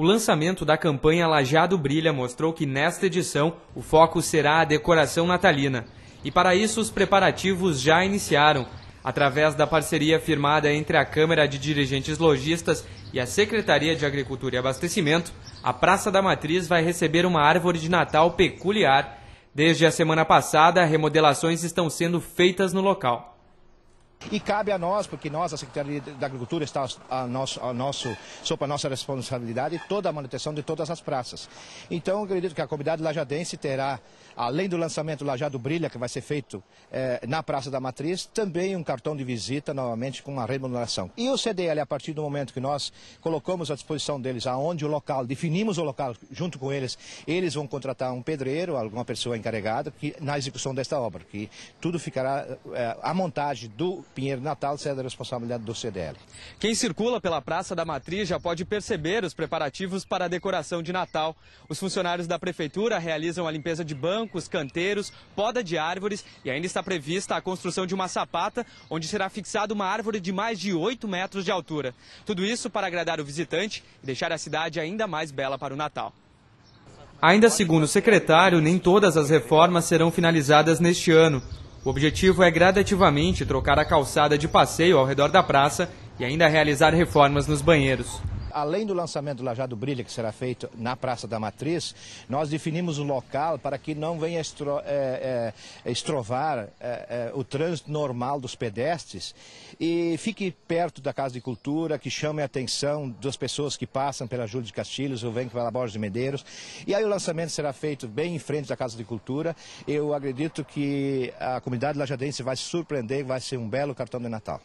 O lançamento da campanha Lajado Brilha mostrou que nesta edição o foco será a decoração natalina. E para isso os preparativos já iniciaram, através da parceria firmada entre a Câmara de Dirigentes Logistas e a Secretaria de Agricultura e Abastecimento, a Praça da Matriz vai receber uma árvore de Natal peculiar. Desde a semana passada, remodelações estão sendo feitas no local. E cabe a nós, porque nós, a Secretaria da Agricultura, está a nosso, a nosso, sob a nossa responsabilidade, toda a manutenção de todas as praças. Então, acredito que a comunidade lajadense terá, além do lançamento Lajado Brilha, que vai ser feito eh, na Praça da Matriz, também um cartão de visita, novamente, com uma remuneração. E o CDL, a partir do momento que nós colocamos à disposição deles, aonde o local, definimos o local junto com eles, eles vão contratar um pedreiro, alguma pessoa encarregada, que, na execução desta obra, que tudo ficará, eh, a montagem do Pinheiro Natal, isso da é responsabilidade do CDL. Quem circula pela Praça da Matriz já pode perceber os preparativos para a decoração de Natal. Os funcionários da Prefeitura realizam a limpeza de bancos, canteiros, poda de árvores e ainda está prevista a construção de uma sapata, onde será fixada uma árvore de mais de 8 metros de altura. Tudo isso para agradar o visitante e deixar a cidade ainda mais bela para o Natal. Ainda segundo o secretário, nem todas as reformas serão finalizadas neste ano. O objetivo é gradativamente trocar a calçada de passeio ao redor da praça e ainda realizar reformas nos banheiros. Além do lançamento do Lajado Brilha, que será feito na Praça da Matriz, nós definimos o um local para que não venha estro, é, é, estrovar é, é, o trânsito normal dos pedestres e fique perto da Casa de Cultura, que chame a atenção das pessoas que passam pela Júlia de Castilhos ou vêm pela Borges de Medeiros. E aí o lançamento será feito bem em frente da Casa de Cultura. Eu acredito que a comunidade lajadense vai se surpreender, vai ser um belo cartão de Natal.